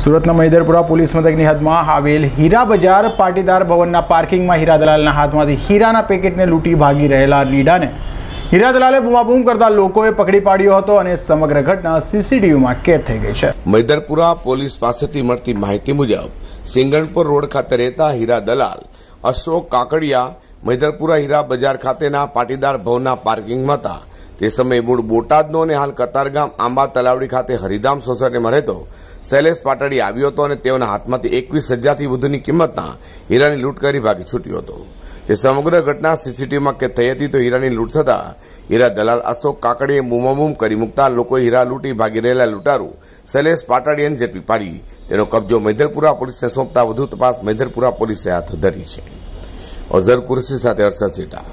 સુરતના મૈદરપુરા પોલીસ મથકની હદમાં આવેલ હીરા બજાર પાટીદાર ભવનના પાર્કિંગમાં હીરા દલાલના હાથમાંથી હીરાના પેકેટને લૂંટી ભાગી રહેલા લીડાને હીરા દલાલે બૂમાબૂમ કરતા લોકોએ પકડી પાડ્યો હતો અને સમગ્ર ઘટના સીસીટીવીમાં કેદ થઈ ગઈ છે મૈદરપુરા પોલીસ પાસેથી મળતી માહિતી મુજબ સિંગણપુર રોડ ખાતે રહેતા હીરા દલાલ અશોક કાકડિયા મૈદરપુરા હીરા બજાર ખાતેના પાટીદાર ભવનના પાર્કિંગમાં હતા તે સમયે મૂળ બોટાદનો અને હાલ કતારગામ આંબા તલાવડી ખાતે હરિધામ સોસાયટીમાં રહેતો શૈલેષ પાટડી આવ્યો હતો અને તેઓના હાથમાંથી એકવીસ હજારથી વધુની કિંમતના હીરાની લૂંટ કરી ભાગી છૂટ્યો હતો જે સમગ્ર ઘટના સીસીટીવીમાં કે થઈ હતી તો હીરાની લૂંટ થતાં હીરા દલાલ અશોક કાકડીએ મુમામુમ કરી મૂકતા લોકોએ હીરા લૂંટી ભાગી રહેલા લૂંટારૂ શૈલેષ પાટડીયાને ઝડપી પાડી તેનો કબજો મૈધરપુરા પોલીસને સોંપતા વધુ તપાસ મૈધરપુરા પોલીસે હાથ ધરી છે ઓઝર કુરશી સાથે અરસદ સીટા